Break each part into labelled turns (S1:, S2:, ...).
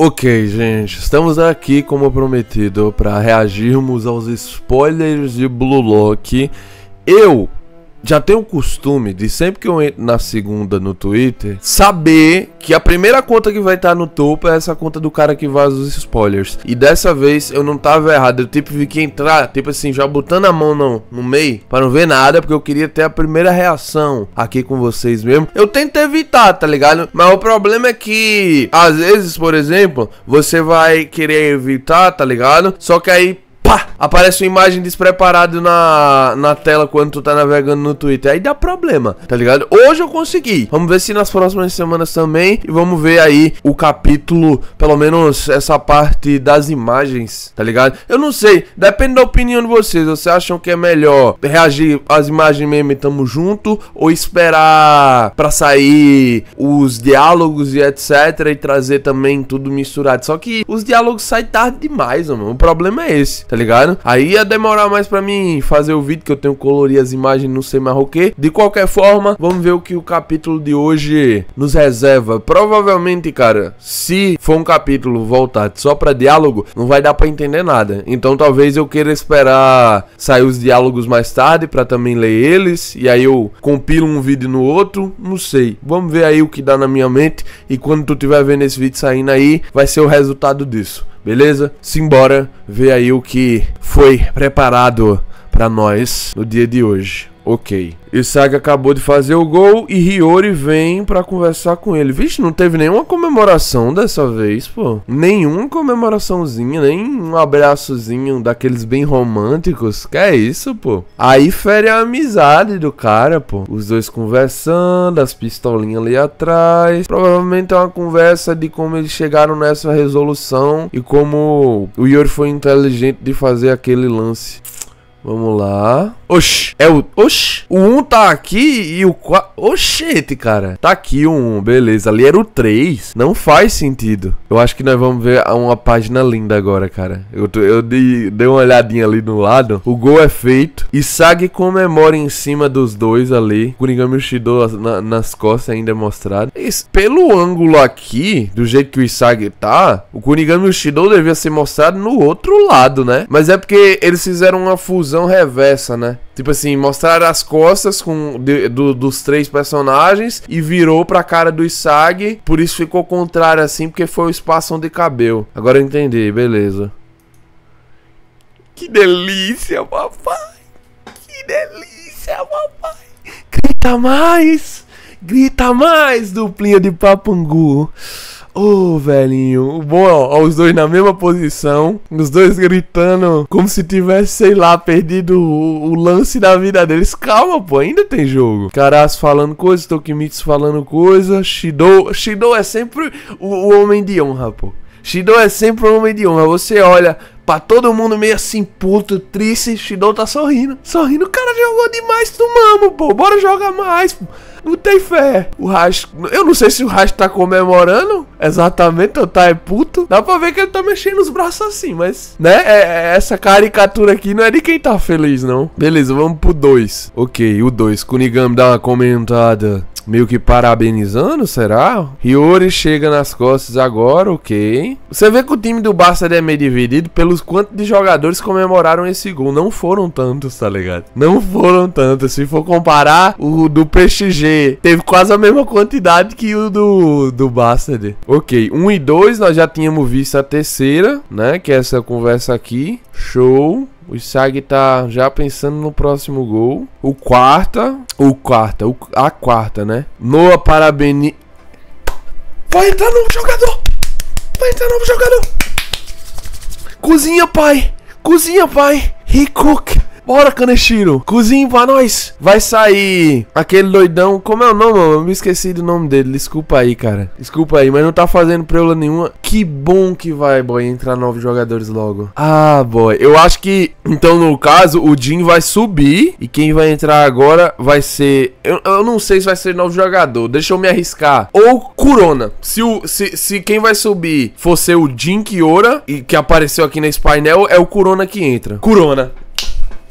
S1: Ok, gente, estamos aqui como prometido para reagirmos aos spoilers de Blue Lock. Eu já tenho o costume de sempre que eu entro na segunda no Twitter, saber que a primeira conta que vai estar tá no topo é essa conta do cara que vaza os spoilers. E dessa vez eu não tava errado, eu tipo vi que entrar, tipo assim, já botando a mão no, no meio, para não ver nada, porque eu queria ter a primeira reação aqui com vocês mesmo. Eu tento evitar, tá ligado? Mas o problema é que, às vezes, por exemplo, você vai querer evitar, tá ligado? Só que aí pá, aparece uma imagem despreparado na, na tela quando tu tá navegando no Twitter. Aí dá problema, tá ligado? Hoje eu consegui. Vamos ver se nas próximas semanas também. E vamos ver aí o capítulo, pelo menos essa parte das imagens, tá ligado? Eu não sei, depende da opinião de vocês. Vocês acham que é melhor reagir às imagens e tamo junto ou esperar pra sair os diálogos e etc e trazer também tudo misturado? Só que os diálogos saem tarde demais, mano. O problema é esse, tá ligado? Aí ia demorar mais pra mim fazer o vídeo, que eu tenho que colorir as imagens, não sei mais o que. De qualquer forma, vamos ver o que o capítulo de hoje nos reserva. Provavelmente, cara, se for um capítulo voltado só pra diálogo, não vai dar pra entender nada. Então talvez eu queira esperar sair os diálogos mais tarde pra também ler eles. E aí eu compilo um vídeo no outro, não sei. Vamos ver aí o que dá na minha mente. E quando tu tiver vendo esse vídeo saindo aí, vai ser o resultado disso. Beleza? Simbora ver aí o que foi preparado para nós no dia de hoje ok. Saga acabou de fazer o gol e Hiyori vem para conversar com ele. Vixe, não teve nenhuma comemoração dessa vez, pô. Nenhuma comemoraçãozinha, nem um abraçozinho daqueles bem românticos. Que é isso, pô. Aí fere a amizade do cara, pô. Os dois conversando, as pistolinhas ali atrás. Provavelmente é uma conversa de como eles chegaram nessa resolução e como o Yori foi inteligente de fazer aquele lance. Vamos lá. Oxi, é o. Oxi, o 1 um tá aqui e o 4. Oxente, cara. Tá aqui o um, 1, beleza. Ali era o 3. Não faz sentido. Eu acho que nós vamos ver uma página linda agora, cara. Eu, eu dei, dei uma olhadinha ali no lado. O gol é feito. E Sag comemora em cima dos dois ali. Kuringami Ushido na, nas costas ainda é mostrado. Isso, pelo ângulo aqui, do jeito que o Isagi tá, o Kunigami Ushido devia ser mostrado no outro lado, né? Mas é porque eles fizeram uma fusão inclusão reversa, né? Tipo assim, mostrar as costas com, de, do, dos três personagens e virou pra cara do Isag, por isso ficou contrário assim, porque foi o espaço onde cabelo. Agora eu entendi, beleza. Que delícia, papai! Que delícia, papai! Grita mais! Grita mais, duplinha de papangu! Ô, oh, velhinho. bom, é, ó, os dois na mesma posição. Os dois gritando como se tivesse, sei lá, perdido o, o lance da vida deles. Calma, pô, ainda tem jogo. Caras falando coisa, Tokimitsu falando coisa. Shido, Shido é sempre o, o homem de honra, pô. Shidou é sempre um homem de honra. Você olha pra todo mundo meio assim, puto, triste. Shidou tá sorrindo. Sorrindo, o cara jogou demais, tomamos, pô. Bora jogar mais, pô. Não tem fé. O Rash. Eu não sei se o Rash tá comemorando exatamente ou tá é puto. Dá pra ver que ele tá mexendo os braços assim, mas. Né? É, é, essa caricatura aqui não é de quem tá feliz, não. Beleza, vamos pro 2. Ok, o 2. Kunigami dá uma comentada meio que parabenizando, será? Riori chega nas costas agora, ok. Você vê que o time do Barça é meio dividido pelos quantos de jogadores comemoraram esse gol. Não foram tantos, tá ligado? Não foram tantos. Se for comparar, o do PSG teve quase a mesma quantidade que o do, do Barça. Né? Ok, 1 um e 2 nós já tínhamos visto a terceira, né? Que é essa conversa aqui. Show. O Sag tá já pensando no próximo gol. O quarta. O quarta. O, a quarta, né? Noah parabeni. Vai entrar novo jogador! Vai entrar novo jogador! Cozinha, pai! Cozinha, pai! He cook! Bora, Kaneshiro. cozinho pra nós. Vai sair aquele doidão. Como é o nome, mano? Eu me esqueci do nome dele. Desculpa aí, cara. Desculpa aí, mas não tá fazendo preula nenhuma. Que bom que vai, boy, entrar novos jogadores logo. Ah, boy. Eu acho que, então, no caso, o Jin vai subir. E quem vai entrar agora vai ser... Eu, eu não sei se vai ser novo jogador. Deixa eu me arriscar. Ou Corona. Se, o, se, se quem vai subir for ser o Jin Kiora, e que apareceu aqui nesse painel, é o Corona que entra. Corona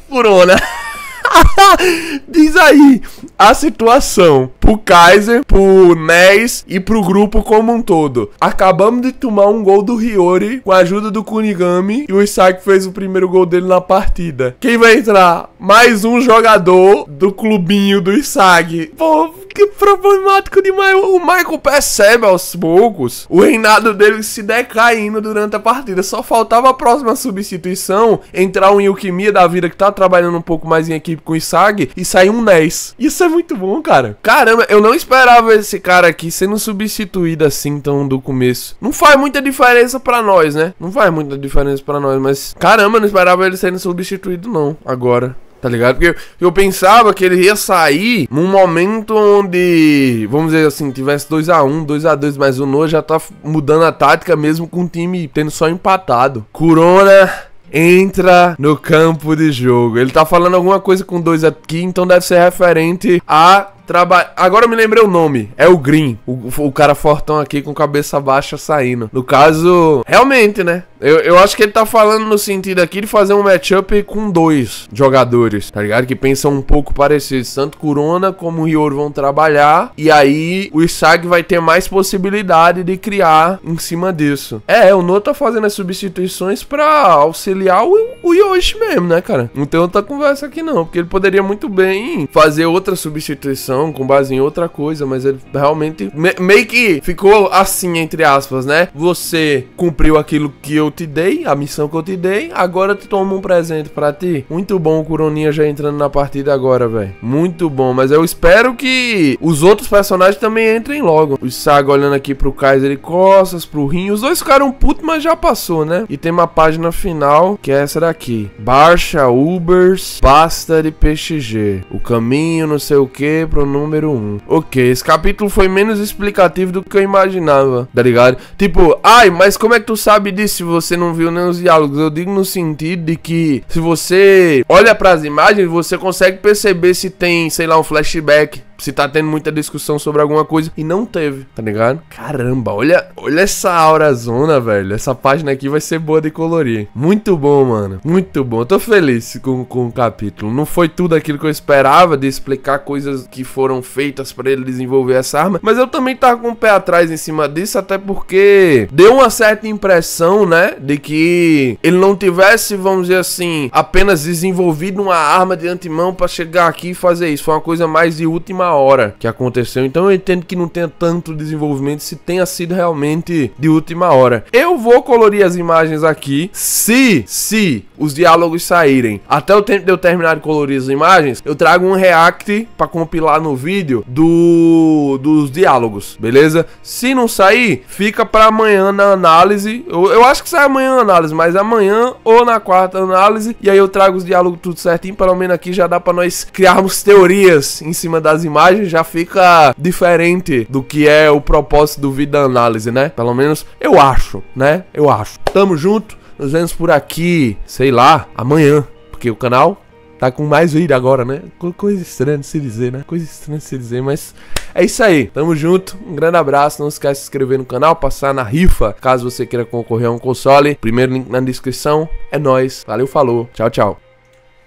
S1: furona. Né? Diz aí a situação pro Kaiser, pro Ness e pro grupo como um todo. Acabamos de tomar um gol do Hiyori com a ajuda do Kunigami e o Isaac fez o primeiro gol dele na partida. Quem vai entrar? Mais um jogador do clubinho do Isaac. Pô, que problemático demais. O Michael percebe aos poucos o reinado dele se decaindo durante a partida. Só faltava a próxima substituição entrar um Yukimia da vida que tá trabalhando um pouco mais em equipe com o Isag e sair um 10. Isso é muito bom, cara. Caramba, eu não esperava esse cara aqui sendo substituído assim tão do começo. Não faz muita diferença para nós, né? Não faz muita diferença para nós, mas caramba, não esperava ele sendo substituído não agora. Tá ligado? Porque eu pensava que ele ia sair num momento onde, vamos dizer assim, tivesse 2x1, 2x2, mas o Noah já tá mudando a tática mesmo com o time tendo só empatado. Corona entra no campo de jogo. Ele tá falando alguma coisa com dois aqui, então deve ser referente a trabalho. Agora eu me lembrei o nome. É o Green, o, o cara fortão aqui com cabeça baixa saindo. No caso, realmente, né? Eu, eu acho que ele tá falando no sentido aqui de fazer um matchup com dois jogadores, tá ligado? Que pensam um pouco parecidos. Tanto Corona como o Riouro vão trabalhar. E aí o Isag vai ter mais possibilidade de criar em cima disso. É, o No tá fazendo as substituições pra auxiliar o, o Yoshi mesmo, né, cara? Então não tem tá outra conversa aqui não. Porque ele poderia muito bem fazer outra substituição com base em outra coisa. Mas ele realmente me, meio que ficou assim, entre aspas, né? Você cumpriu aquilo que eu eu te dei, a missão que eu te dei, agora eu te tomo um presente para ti. Muito bom o Coroninha já entrando na partida agora, velho. Muito bom, mas eu espero que os outros personagens também entrem logo. O Saga olhando aqui pro Kaiser e costas, pro Rinho. Os dois ficaram putos, mas já passou, né? E tem uma página final, que é essa daqui. Barcha, Ubers, pasta de PXG. O caminho, não sei o que, pro número 1. Um. Ok, esse capítulo foi menos explicativo do que eu imaginava, tá ligado? Tipo, ai, mas como é que tu sabe disso se você você não viu nem os diálogos. Eu digo no sentido de que se você olha para as imagens, você consegue perceber se tem, sei lá, um flashback se tá tendo muita discussão sobre alguma coisa e não teve, tá ligado? Caramba, olha, olha essa aura zona, velho. Essa página aqui vai ser boa de colorir. Muito bom, mano. Muito bom. Eu tô feliz com, com o capítulo. Não foi tudo aquilo que eu esperava de explicar coisas que foram feitas para ele desenvolver essa arma, mas eu também tava com o pé atrás em cima disso, até porque deu uma certa impressão, né, de que ele não tivesse, vamos dizer assim, apenas desenvolvido uma arma de antemão para chegar aqui e fazer isso. Foi uma coisa mais de última na hora que aconteceu. Então eu entendo que não tenha tanto desenvolvimento se tenha sido realmente de última hora. Eu vou colorir as imagens aqui se, se os diálogos saírem. Até o tempo de eu terminar de colorir as imagens, eu trago um react para compilar no vídeo do dos diálogos, beleza? Se não sair, fica para amanhã na análise. Eu, eu acho que sai amanhã na análise, mas amanhã ou na quarta análise e aí eu trago os diálogos tudo certinho, pelo menos aqui já dá para nós criarmos teorias em cima das imagens imagem já fica diferente do que é o propósito do Vida Análise, né? Pelo menos eu acho, né? Eu acho. Tamo junto, nos vemos por aqui, sei lá, amanhã, porque o canal tá com mais vídeo agora, né? Coisa estranha de se dizer, né? Coisa estranha de se dizer, mas é isso aí. Tamo junto, um grande abraço. Não esquece de se inscrever no canal, passar na rifa, caso você queira concorrer a um console. Primeiro link na descrição. É nóis. Valeu, falou. Tchau, tchau.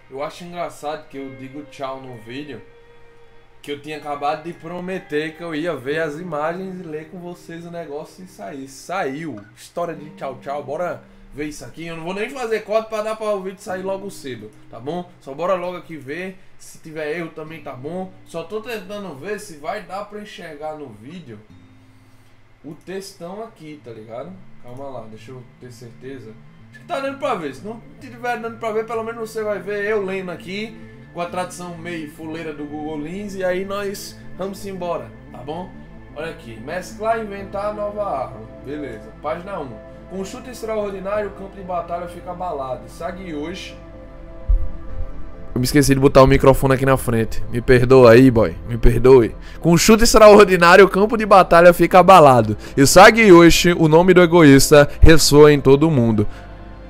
S1: Eu acho engraçado que eu digo tchau no vídeo que eu tinha acabado de prometer que eu ia ver as imagens e ler com vocês o negócio e sair. Saiu. História de tchau, tchau. Bora ver isso aqui. Eu não vou nem fazer corte para dar para o vídeo sair logo cedo, tá bom? Só bora logo aqui ver. Se tiver erro também tá bom. Só tô tentando ver se vai dar para enxergar no vídeo o textão aqui, tá ligado? Calma lá, deixa eu ter certeza. Acho que tá dando pra ver. Se não tiver dando pra ver, pelo menos você vai ver eu lendo aqui com a tradução meio fuleira do Google Lens e aí nós vamos embora, tá bom? Olha aqui, mesclar e inventar nova arma. Beleza, página 1. Com um chute extraordinário, o campo de batalha fica abalado. hoje Eu me esqueci de botar o microfone aqui na frente. Me perdoa aí, boy. Me perdoe. Com um chute extraordinário, o campo de batalha fica abalado. E hoje o nome do egoísta, ressoa em todo mundo.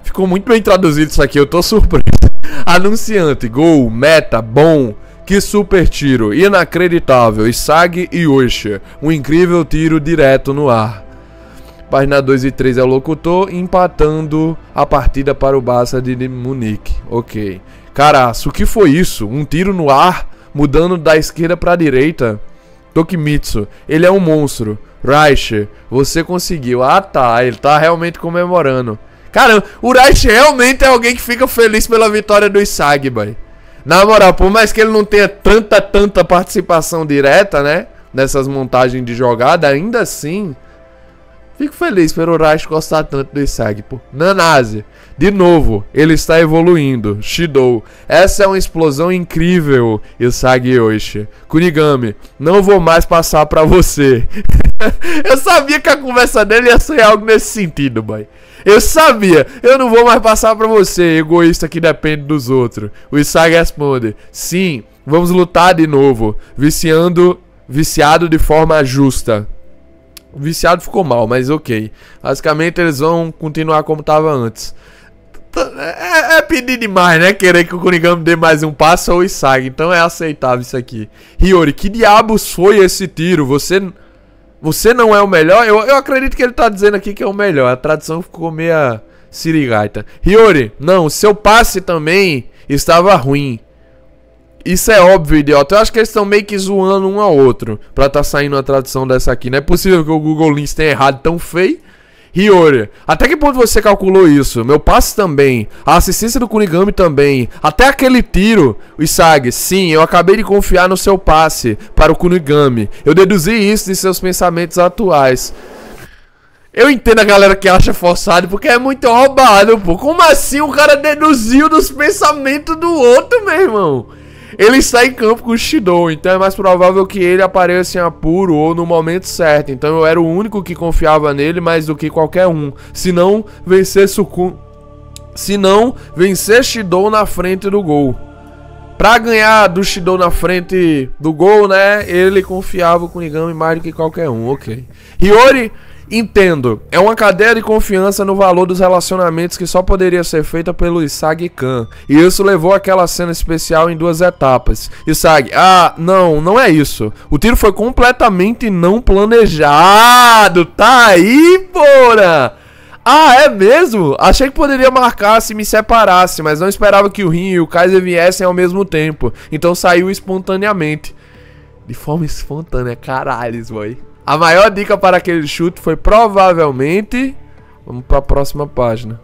S1: Ficou muito bem traduzido isso aqui, eu tô surpreso. Anunciante, gol, meta, bom. Que super tiro, inacreditável, Isagi Yosha. Um incrível tiro direto no ar. Página 2 e 3 é o locutor, empatando a partida para o Barça de Munique. Ok. Caraço, o que foi isso? Um tiro no ar, mudando da esquerda para a direita? Tokimitsu, ele é um monstro. Reich, você conseguiu. Ah tá, ele tá realmente comemorando. Cara, o Wright realmente é alguém que fica feliz pela vitória do Isag, boy. Na moral, por mais que ele não tenha tanta, tanta participação direta, né? Nessas montagens de jogada, ainda assim. Fico feliz pelo Rice gostar tanto do Isag, pô. Nanase, de novo, ele está evoluindo. Shidou, essa é uma explosão incrível, Isag Yoshi. Kunigami, não vou mais passar pra você. Eu sabia que a conversa dele ia ser algo nesse sentido, boy. Eu sabia, eu não vou mais passar pra você, egoísta que depende dos outros. O Isaac responde: Sim, vamos lutar de novo, viciando, viciado de forma justa. Viciado ficou mal, mas ok. Basicamente eles vão continuar como tava antes. É, é, pedir demais, né? Querer que o Kunigami dê mais um passo ao Isagi. Então é aceitável isso aqui. Hiyori, que diabos foi esse tiro? Você você não é o melhor? Eu, eu acredito que ele tá dizendo aqui que é o melhor. A tradução ficou meia sirigaita. Hiyori, não, seu passe também estava ruim. Isso é óbvio, idiota. Eu acho que eles estão meio que zoando um ao outro pra tá saindo a tradução dessa aqui. Não é possível que o Google Links tenha errado tão feio Hiyori. Até que ponto você calculou isso? Meu passe também. A assistência do Kunigami também. Até aquele tiro, Isagi. Sim, eu acabei de confiar no seu passe para o Kunigami. Eu deduzi isso de seus pensamentos atuais. Eu entendo a galera que acha forçado porque é muito roubado, pô. Como assim o cara deduziu dos pensamentos do outro, meu irmão? ele está em campo com o Shidou, então é mais provável que ele apareça em apuro ou no momento certo. Então eu era o único que confiava nele mais do que qualquer um. Se não vencer Sukun, se não vencer Shidou na frente do gol. Pra ganhar do Shidou na frente do gol, né? Ele confiava com o Nigami mais do que qualquer um, ok. Hiyori Entendo. É uma cadeia de confiança no valor dos relacionamentos que só poderia ser feita pelo Isag Khan. E isso levou aquela cena especial em duas etapas. Isag, ah, não, não é isso. O tiro foi completamente não planejado. Tá aí, bora! Ah, é mesmo? Achei que poderia marcar se me separasse, mas não esperava que o Rin e o Kaiser viessem ao mesmo tempo. Então saiu espontaneamente. De forma espontânea, caralho, boy. A maior dica para aquele chute foi provavelmente. Vamos para a próxima página.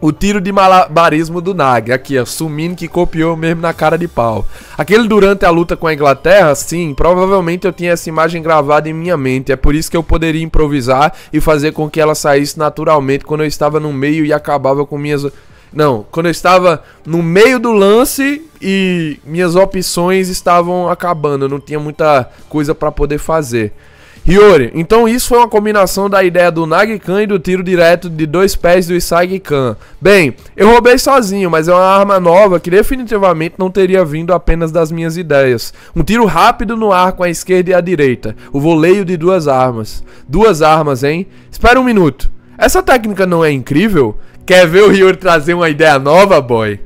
S1: O tiro de malabarismo do Nag, aqui ó, sumindo que copiou mesmo na cara de pau. Aquele durante a luta com a Inglaterra, sim, provavelmente eu tinha essa imagem gravada em minha mente, é por isso que eu poderia improvisar e fazer com que ela saísse naturalmente quando eu estava no meio e acabava com minhas não, quando eu estava no meio do lance e minhas opções estavam acabando, eu não tinha muita coisa para poder fazer. Hiyori, então isso foi uma combinação da ideia do Nagikan e do tiro direto de dois pés do Isagi Khan. Bem, eu roubei sozinho, mas é uma arma nova que definitivamente não teria vindo apenas das minhas ideias. Um tiro rápido no ar com a esquerda e a direita. O voleio de duas armas. Duas armas, hein? Espera um minuto. Essa técnica não é incrível? Quer ver o Ryori trazer uma ideia nova, boy?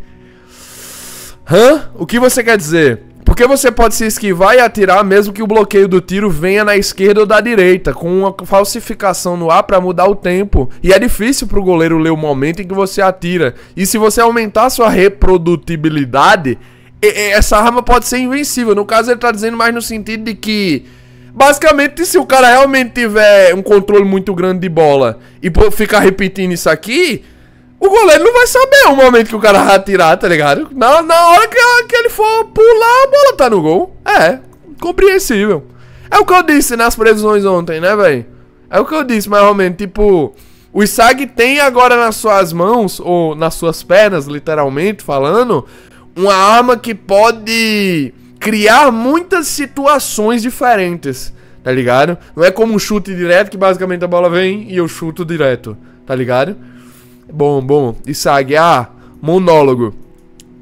S1: Hã? O que você quer dizer? Porque você pode se esquivar e atirar mesmo que o bloqueio do tiro venha na esquerda ou da direita, com uma falsificação no ar para mudar o tempo. E é difícil pro goleiro ler o momento em que você atira. E se você aumentar sua reprodutibilidade, essa arma pode ser invencível. No caso, ele tá dizendo mais no sentido de que Basicamente, se o cara realmente tiver um controle muito grande de bola e ficar repetindo isso aqui, o goleiro não vai saber o momento que o cara vai atirar, tá ligado? Na, na hora que, que ele for pular, a bola tá no gol. É, compreensível. É o que eu disse nas previsões ontem, né, velho? É o que eu disse, mais ou menos, tipo... O Isaac tem agora nas suas mãos, ou nas suas pernas, literalmente falando, uma arma que pode criar muitas situações diferentes, tá ligado? Não é como um chute direto que basicamente a bola vem e eu chuto direto, tá ligado? Bom, bom. Isag, ah, monólogo.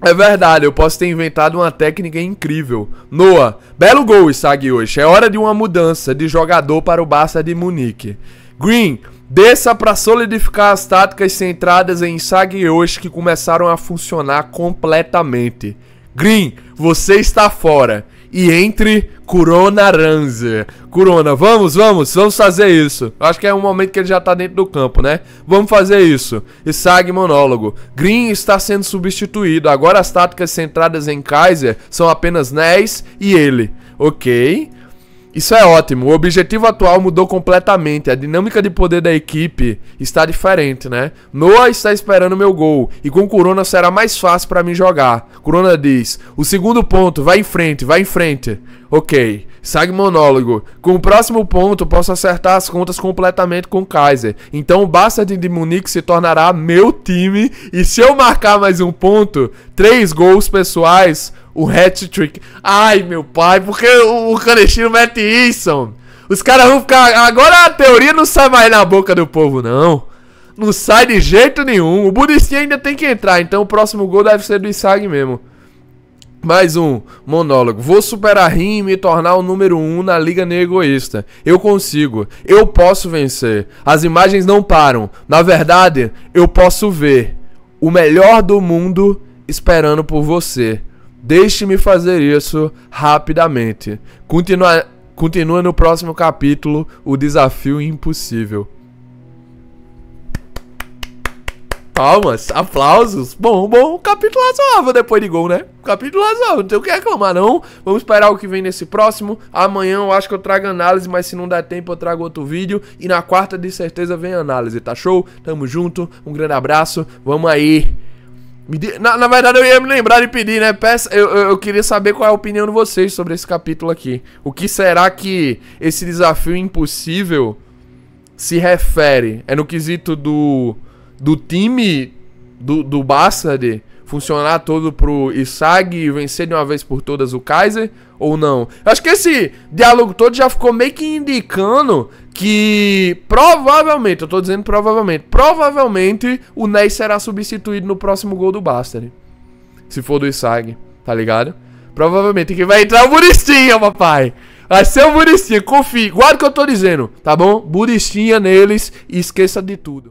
S1: É verdade, eu posso ter inventado uma técnica incrível. Noah, belo gol, Isag, hoje. É hora de uma mudança de jogador para o Barça de Munique. Green, desça para solidificar as táticas centradas em Isag hoje que começaram a funcionar completamente. Green, você está fora e entre Corona Ranzer. Corona, vamos, vamos, vamos fazer isso. Acho que é um momento que ele já tá dentro do campo, né? Vamos fazer isso. E Sag monólogo. Green está sendo substituído. Agora as táticas centradas em Kaiser são apenas Ness e ele. Ok. Isso é ótimo. O objetivo atual mudou completamente. A dinâmica de poder da equipe está diferente, né? Noah está esperando meu gol e com Corona será mais fácil para mim jogar. Corona diz: "O segundo ponto, vai em frente, vai em frente". OK. Segue monólogo. Com o próximo ponto, posso acertar as contas completamente com Kaiser. Então o Bastard de Munique se tornará meu time. E se eu marcar mais um ponto, três gols pessoais, o hat-trick. Ai, meu pai, por que o, Canestino mete isso, Os caras vão ficar... Agora a teoria não sai mais na boca do povo, não. Não sai de jeito nenhum. O Budistinha ainda tem que entrar, então o próximo gol deve ser do Isag mesmo. Mais um monólogo. Vou superar Rim e me tornar o número um na Liga Negoísta. Eu consigo. Eu posso vencer. As imagens não param. Na verdade, eu posso ver o melhor do mundo esperando por você. Deixe-me fazer isso rapidamente. Continua, continua no próximo capítulo o desafio impossível. Palmas, aplausos. Bom, bom, capítulo razoável depois de gol, né? Capítulo razoável, não tem o que reclamar, não. Vamos esperar o que vem nesse próximo. Amanhã eu acho que eu trago análise, mas se não der tempo eu trago outro vídeo. E na quarta, de certeza, vem análise, tá show? Tamo junto, um grande abraço, vamos aí. De... Na, na, verdade, eu ia me lembrar de pedir, né? Peça... Eu, eu, eu, queria saber qual é a opinião de vocês sobre esse capítulo aqui. O que será que esse desafio impossível se refere? É no quesito do, do time do, do Bastard? funcionar todo pro Isag e vencer de uma vez por todas o Kaiser ou não? Eu acho que esse diálogo todo já ficou meio que indicando que provavelmente, eu tô dizendo provavelmente, provavelmente o Ney será substituído no próximo gol do Bastard. Se for do Isag, tá ligado? Provavelmente que vai entrar o Buristinha, papai. Vai ser o Buristinha, confie. Guarda o que eu tô dizendo, tá bom? Buristinha neles e esqueça de tudo.